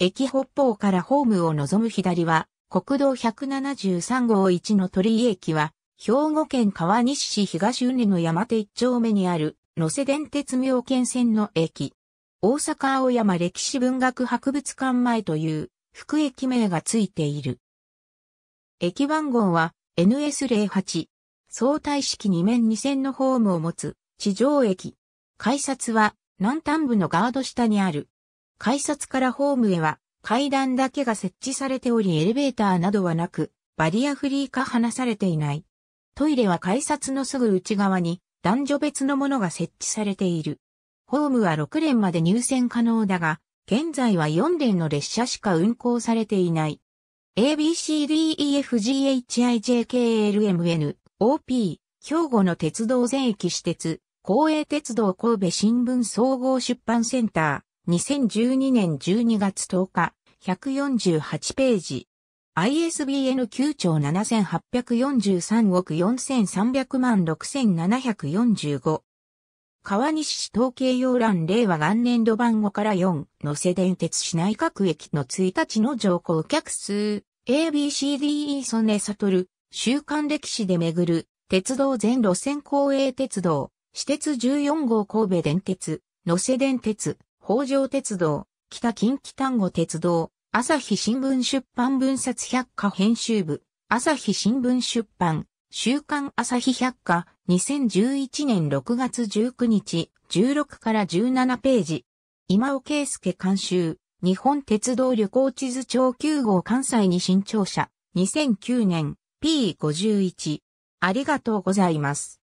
駅北方からホームを望む左は、国道173号1の鳥居駅は、兵庫県川西市東根の山手一丁目にある、野瀬電鉄妙見線の駅。大阪青山歴史文学博物館前という、副駅名がついている。駅番号は NS08。相対式2面2線のホームを持つ地上駅。改札は南端部のガード下にある。改札からホームへは階段だけが設置されておりエレベーターなどはなく、バリアフリー化話されていない。トイレは改札のすぐ内側に男女別のものが設置されている。ホームは6連まで入線可能だが、現在は4連の列車しか運行されていない。ABCDEFGHIJKLMN、OP、兵庫の鉄道全駅私鉄、公営鉄道神戸新聞総合出版センター、2012年12月10日、148ページ。ISBN 9兆7843億4300万6745。川西市統計要欄令和元年度番号から4の瀬電鉄市内各駅の1日の乗降客数 ABCDE 曽根悟週刊歴史で巡る鉄道全路線公営鉄道私鉄14号神戸電鉄野瀬電鉄北条鉄道、北近畿丹後鉄道、朝日新聞出版分冊百科編集部、朝日新聞出版、週刊朝日百科、2011年6月19日、16から17ページ。今尾圭介監修、日本鉄道旅行地図長9号関西に新庁舎、2009年、P51。ありがとうございます。